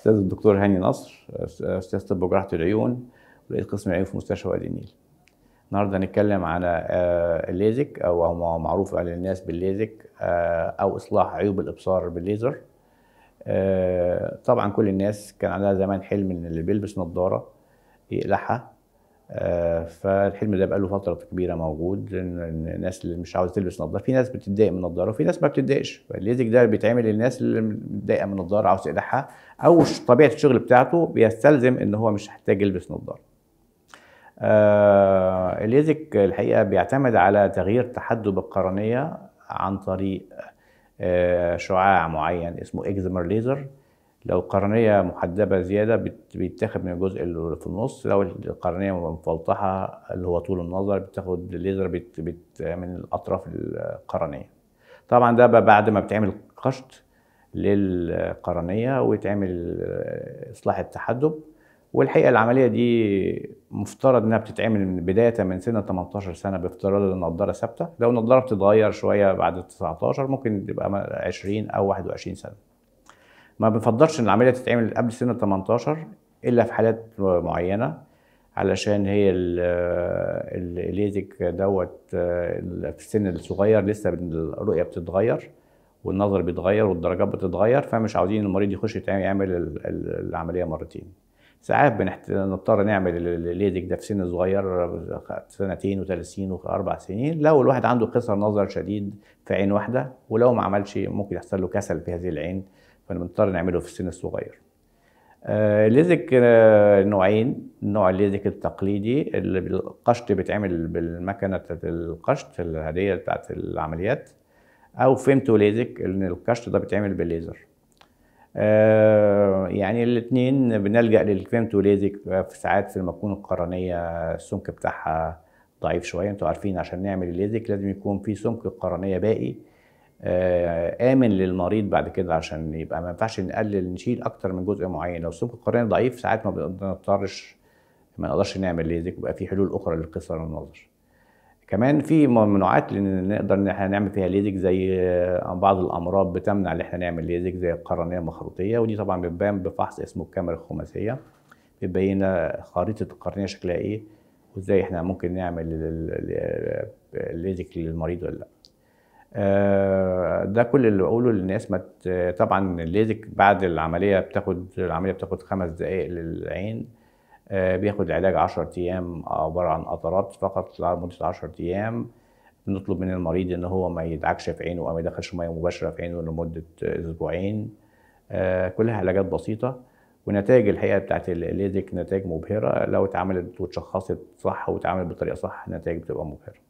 استاذ الدكتور هاني نصر استاذ طب وجراحه العيون رئيس قسم العيون في مستشفى وادي النيل النهارده هنتكلم على آه، الليزك او معروف على الناس بالليزك آه، او اصلاح عيوب الابصار بالليزر آه، طبعا كل الناس كان عندها زمان حلم ان اللي بيلبس نظاره يقلعها آه، فالحلم ده بقاله فتره كبيره موجود الناس اللي مش عاوزه تلبس نظاره في ناس بتتضايق من النظاره وفي ناس ما بتتضايقش فالليزك ده بيتعمل للناس اللي متضايقه من النظاره عاوز تقلعها او طبيعه الشغل بتاعته بيستلزم ان هو مش محتاج يلبس نظاره آه الليزك الحقيقه بيعتمد على تغيير تحدب القرنيه عن طريق آه شعاع معين اسمه اكزمر ليزر لو قرنية محدبة زيادة بيتاخد من الجزء اللي في النص لو القرنية مفلطحة اللي هو طول النظر بتاخد الليزر بت بت من الأطراف القرنية طبعا ده بعد ما بتعمل قشط للقرنية ويتعمل إصلاح التحدب والحقيقة العملية دي مفترض إنها بتتعمل من بداية من سنة 18 سنة بافتراض النضارة ثابتة لو النضارة بتتغير شوية بعد 19 ممكن تبقى 20 أو 21 سنة ما بنفضلش ان العمليه تتعمل قبل سن ال 18 الا في حالات معينه علشان هي الليزك آه، دوت آه، في السن الصغير لسه الرؤيه بتتغير والنظر بيتغير والدرجات بتتغير فمش عاوزين المريض يخش يعمل العمليه مرتين ساعات بنضطر نعمل الليزك ده في سن صغير سنتين وثلاث واربع سنين لو الواحد عنده قصر نظر شديد في عين واحده ولو ما عملش ممكن يحصل له كسل في هذه العين كنا بنضطر نعمله في السن الصغير آه، الليزك آه، نوعين النوع الليزك التقليدي اللي بالقشط بيتعمل بالمكنه القشط الهديه بتاعت العمليات او فيمتو ليزك ان القشط ده بيتعمل بالليزر آه، يعني الاثنين بنلجا للفيمتو ليزك في ساعات لما تكون القرنيه السمك بتاعها ضعيف شويه انتوا عارفين عشان نعمل الليزك لازم يكون في سمك قرنيه باقي آه، امن للمريض بعد كده عشان يبقى ما ينفعش نقلل نشيل اكتر من جزء معين لو السمك القرنية ضعيف ساعات ما بنضطرش ما نقدرش نعمل ليزك ويبقى في حلول اخرى للقصر النظر كمان في ممنوعات نقدر ان احنا نعمل فيها ليزك زي آه، بعض الامراض بتمنع ان احنا نعمل ليزك زي القرنيه المخروطيه ودي طبعا بتبان بفحص اسمه الكاميرا الخماسيه بتبين خريطه القرنيه شكلها ايه وازاي احنا ممكن نعمل آه، ليزك للمريض ولا لا آه، ده كل اللي بقوله للناس ما طبعا الليزك بعد العمليه بتاخد العمليه بتاخد خمس دقائق للعين آه، بياخد العلاج 10 ايام عباره عن قطرات فقط لمده 10 ايام بنطلب من المريض ان هو ما يدعكش في عينه او ما يدخلش ميه مباشره في عينه لمده اسبوعين آه، كلها علاجات بسيطه ونتائج الحقيقه بتاعت الليزك نتائج مبهره لو اتعملت واتشخصت صح واتعملت بطريقه صح النتائج بتبقى مبهره